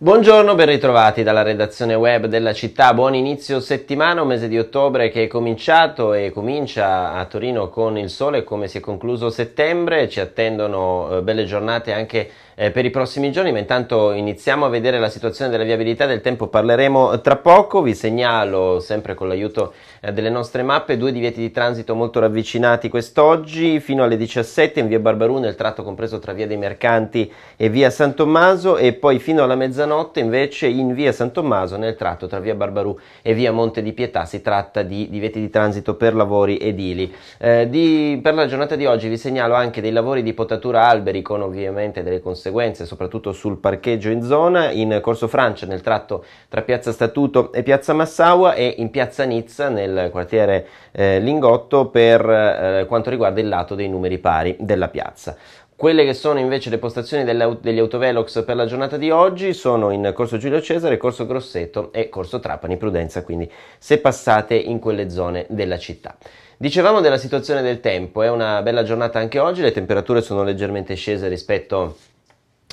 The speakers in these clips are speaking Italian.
Buongiorno, ben ritrovati dalla redazione web della città. Buon inizio settimana, un mese di ottobre che è cominciato e comincia a Torino con il sole come si è concluso settembre. Ci attendono eh, belle giornate anche eh, per i prossimi giorni, ma intanto iniziamo a vedere la situazione della viabilità del tempo. Parleremo eh, tra poco, vi segnalo sempre con l'aiuto eh, delle nostre mappe due divieti di transito molto ravvicinati quest'oggi fino alle 17 in via Barbarù nel tratto compreso tra via dei Mercanti e via San Tommaso e poi fino alla mezzanotte mezzanotte invece in via San Tommaso nel tratto tra via Barbarù e via Monte di Pietà si tratta di divieti di transito per lavori edili. Eh, di, per la giornata di oggi vi segnalo anche dei lavori di potatura alberi con ovviamente delle conseguenze soprattutto sul parcheggio in zona in Corso Francia nel tratto tra Piazza Statuto e Piazza Massaua e in Piazza Nizza nel quartiere eh, Lingotto per eh, quanto riguarda il lato dei numeri pari della piazza. Quelle che sono invece le postazioni degli autovelox per la giornata di oggi sono in Corso Giulio Cesare, Corso Grosseto e Corso Trapani Prudenza, quindi se passate in quelle zone della città. Dicevamo della situazione del tempo, è una bella giornata anche oggi, le temperature sono leggermente scese rispetto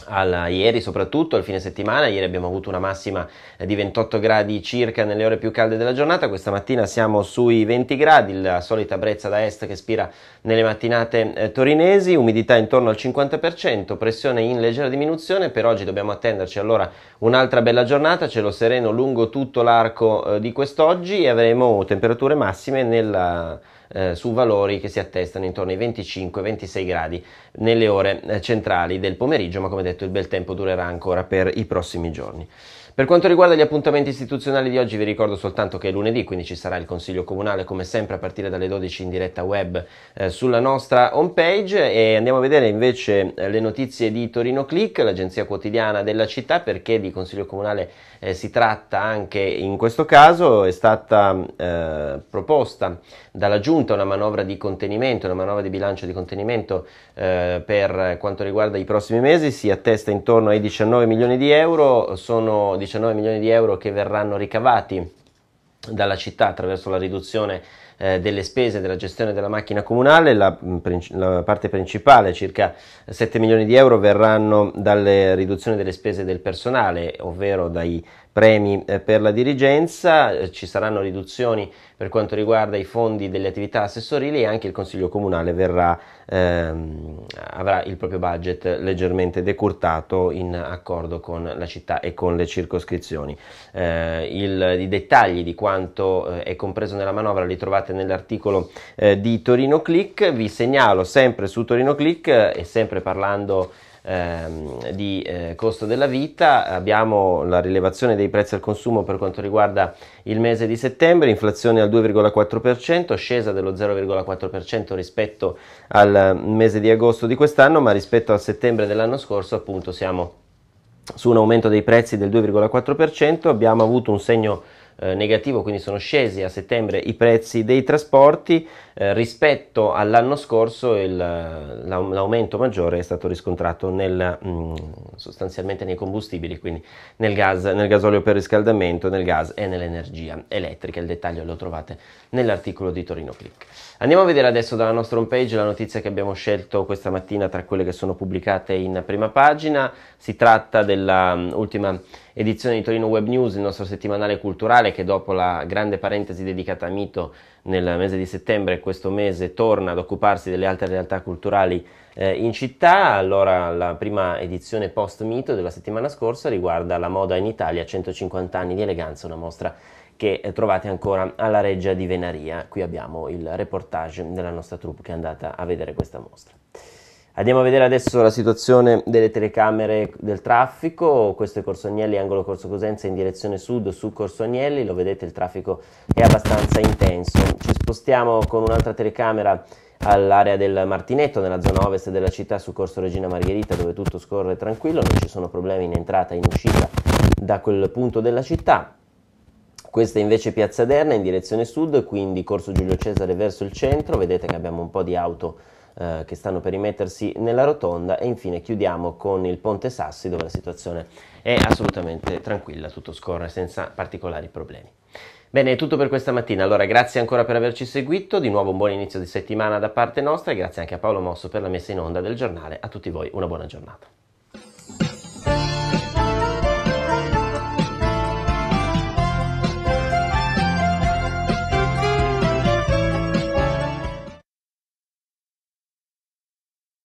alla, ieri soprattutto, al fine settimana, ieri abbiamo avuto una massima di 28 gradi circa nelle ore più calde della giornata, questa mattina siamo sui 20 gradi, la solita brezza da est che spira nelle mattinate eh, torinesi, umidità intorno al 50%, pressione in leggera diminuzione, per oggi dobbiamo attenderci allora un'altra bella giornata, cielo sereno lungo tutto l'arco eh, di quest'oggi e avremo temperature massime nella eh, su valori che si attestano intorno ai 25-26 gradi nelle ore eh, centrali del pomeriggio, ma come detto il bel tempo durerà ancora per i prossimi giorni. Per quanto riguarda gli appuntamenti istituzionali di oggi vi ricordo soltanto che è lunedì, quindi ci sarà il Consiglio Comunale come sempre a partire dalle 12 in diretta web eh, sulla nostra homepage e andiamo a vedere invece eh, le notizie di Torino Click, l'agenzia quotidiana della città, perché di Consiglio Comunale eh, si tratta anche in questo caso, è stata eh, proposta dalla Giunta una manovra di contenimento, una manovra di bilancio di contenimento eh, per quanto riguarda i prossimi mesi, si attesta intorno ai 19 milioni di euro, sono di 19 milioni di euro che verranno ricavati dalla città attraverso la riduzione eh, delle spese della gestione della macchina comunale, la, mm, la, parte principale, circa 7 milioni di euro, verranno dalle riduzioni delle spese del personale, ovvero dai premi eh, per la dirigenza, eh, ci saranno riduzioni per quanto riguarda i fondi delle attività assessorili e anche il Consiglio Comunale verrà, ehm, avrà il proprio budget leggermente decurtato in accordo con la città e con le circoscrizioni. Eh, il, I dettagli di quanto eh, è compreso nella manovra li trovate trovate nell'articolo eh, di Torino Click. Vi segnalo sempre su Torino Click eh, e sempre parlando ehm, di eh, costo della vita abbiamo la rilevazione dei prezzi al consumo per quanto riguarda il mese di settembre, inflazione al 2,4%, scesa dello 0,4% rispetto al mm, mese di agosto di quest'anno, ma rispetto al settembre dell'anno scorso appunto siamo su un aumento dei prezzi del 2,4%, abbiamo avuto un segno eh, negativo, quindi sono scesi a settembre i prezzi dei trasporti eh, rispetto all'anno scorso il, eh, l'aumento maggiore è stato riscontrato nel, mh, mm, sostanzialmente nei combustibili, quindi nel gas, nel gasolio per riscaldamento, nel gas e nell'energia elettrica. Il dettaglio lo trovate nell'articolo di Torino Click. Andiamo a vedere adesso dalla nostra homepage la notizia che abbiamo scelto questa mattina tra quelle che sono pubblicate in prima pagina. Si tratta dell'ultima mm, edizione di Torino Web News, il nostro settimanale culturale culturale che dopo la grande parentesi dedicata a Mito nel mese di settembre, questo mese torna ad occuparsi delle altre realtà culturali eh, in città. Allora la prima edizione post Mito della settimana scorsa riguarda la moda in Italia, 150 anni di eleganza, una mostra che trovate ancora alla Reggia di Venaria. Qui abbiamo il reportage della nostra troupe che è andata a vedere questa mostra. Andiamo a vedere adesso la situazione delle telecamere del traffico, questo è Corso Agnelli, angolo Corso Cosenza in direzione sud su Corso Agnelli, lo vedete il traffico è abbastanza intenso. Ci spostiamo con un'altra telecamera all'area del Martinetto, nella zona ovest della città su Corso Regina Margherita dove tutto scorre tranquillo, non ci sono problemi in entrata e in uscita da quel punto della città. Questa invece è Piazza Derna in direzione sud, quindi Corso Giulio Cesare verso il centro, vedete che abbiamo un po' di auto eh, che stanno per rimettersi nella rotonda e infine chiudiamo con il Ponte Sassi dove la situazione è assolutamente tranquilla, tutto scorre senza particolari problemi. Bene, è tutto per questa mattina. Allora, grazie ancora per averci seguito. Di nuovo un buon inizio di settimana da parte nostra e grazie anche a Paolo Mosso per la messa in onda del giornale. A tutti voi una buona giornata.